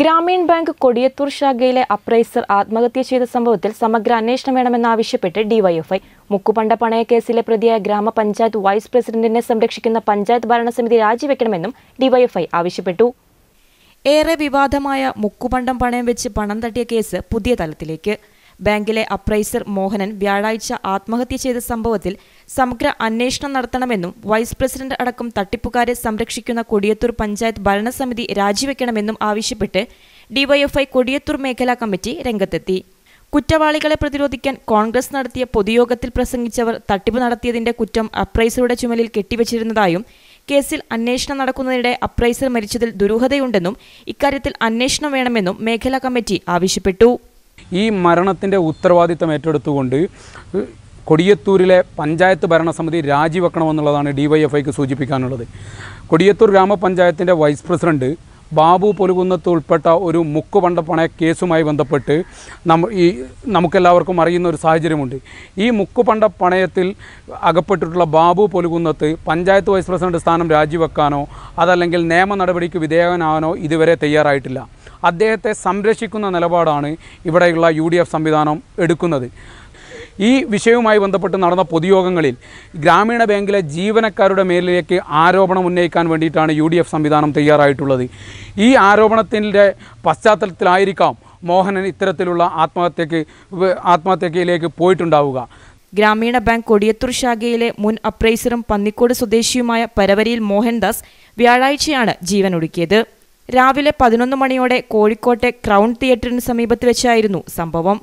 Gramin bank Kodiyathur ശാഖയിലെ appraiser ആത്മഹത്യ ചെയ്ത സംഭവത്തിൽ സമഗ്ര അന്വേഷണം വേണമെന്നാവശ്യപ്പെട്ട് ഡിവൈഎഫ്ഐ മുക്കുപണ്ട പണയക്കേസിലെ പ്രതിയായ ഗ്രാമപഞ്ചായത്ത് വൈസ് പ്രസിഡന്റിനെ സംരക്ഷിക്കുന്ന പഞ്ചായത്ത് ഭരണസമിതി രാജിവെക്കണമെന്നും ഡിവൈഎഫ്ഐ ആവശ്യപ്പെട്ടു ഏറെ വിവാദമായ മുക്കുപണ്ടം പണയം വെച്ച് പണം തട്ടിയ കേസ് പുതിയ തലത്തിലേക്ക് ബാങ്കിലെ അപ്രൈസർ മോഹനൻ വ്യാഴാഴ്ച ആത്മഹത്യ ചെയ്ത സംഭവത്തിൽ സമഗ്ര അന്വേഷണം നടത്തണമെന്നും വൈസ് പ്രസിഡന്റ് അടക്കം തട്ടിപ്പുകാരെ സംരക്ഷിക്കുന്ന കൊടിയത്തൂർ പഞ്ചായത്ത് ഭരണസമിതി രാജിവെക്കണമെന്നും ആവശ്യപ്പെട്ട് ഡിവൈഎഫ്ഐ കൊടിയത്തൂർ മേഖലാ കമ്മിറ്റി രംഗത്തെത്തി കുറ്റവാളികളെ പ്രതിരോധിക്കാൻ കോൺഗ്രസ് നടത്തിയ പൊതുയോഗത്തിൽ പ്രസംഗിച്ചവർ തട്ടിപ്പ് നടത്തിയതിന്റെ കുറ്റം അപ്രൈസറുടെ ചുമലിൽ കെട്ടിവച്ചിരുന്നതായും കേസിൽ അന്വേഷണം നടക്കുന്നതിനിടെ അപ്രൈസർ മരിച്ചതിൽ ദുരൂഹതയുണ്ടെന്നും ഇക്കാര്യത്തിൽ അന്വേഷണം വേണമെന്നും മേഖലാ കമ്മിറ്റി ആവശ്യപ്പെട്ടു ഈ മരണത്തിൻ്റെ ഉത്തരവാദിത്തം ഏറ്റെടുത്തുകൊണ്ട് കൊടിയത്തൂരിലെ പഞ്ചായത്ത് ഭരണസമിതി രാജിവെക്കണമെന്നുള്ളതാണ് ഡിവൈഎഫ്ഐക്ക് സൂചിപ്പിക്കാനുള്ളത് കൊടിയത്തൂർ ഗ്രാമപഞ്ചായത്തിൻ്റെ വൈസ് പ്രസിഡന്റ് ബാബു പൊലുകുന്നത്ത് ഉൾപ്പെട്ട ഒരു മുക്കുപണ്ടപ്പണ കേസുമായി ബന്ധപ്പെട്ട് നമ്മ ഈ നമുക്കെല്ലാവർക്കും അറിയുന്ന ഒരു സാഹചര്യമുണ്ട് ഈ മുക്കുപണ്ട പണയത്തിൽ അകപ്പെട്ടിട്ടുള്ള ബാബു പൊലുകുന്നത്ത് പഞ്ചായത്ത് വൈസ് പ്രസിഡന്റ് സ്ഥാനം രാജിവെക്കാനോ അതല്ലെങ്കിൽ നിയമ നടപടിക്ക് വിധേയനാവാനോ ഇതുവരെ തയ്യാറായിട്ടില്ല അദ്ദേഹത്തെ സംരക്ഷിക്കുന്ന നിലപാടാണ് ഇവിടെയുള്ള യു ഡി എഫ് സംവിധാനം എടുക്കുന്നത് ഈ വിഷയവുമായി ബന്ധപ്പെട്ട് നടന്ന പൊതുയോഗങ്ങളിൽ ഗ്രാമീണ ബാങ്കിലെ ജീവനക്കാരുടെ മേലിലേക്ക് ആരോപണം ഉന്നയിക്കാൻ വേണ്ടിയിട്ടാണ് യു സംവിധാനം തയ്യാറായിട്ടുള്ളത് ഈ ആരോപണത്തിൻ്റെ പശ്ചാത്തലത്തിലായിരിക്കാം മോഹനൻ ഇത്തരത്തിലുള്ള ആത്മഹത്യക്ക് ആത്മഹത്യയിലേക്ക് പോയിട്ടുണ്ടാവുക ഗ്രാമീണ ബാങ്ക് കൊടിയത്തൂർ ശാഖയിലെ മുൻ അപ്രൈസറും പന്നിക്കോട് സ്വദേശിയുമായ പരവരിയിൽ മോഹൻദാസ് വ്യാഴാഴ്ചയാണ് ജീവനൊടുക്കിയത് രാവിലെ പതിനൊന്ന് മണിയോടെ കോഴിക്കോട്ടെ ക്രൗൺ തിയേറ്ററിന് സമീപത്ത് വെച്ചായിരുന്നു സംഭവം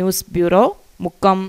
ന്യൂസ് ബ്യൂറോ മുക്കം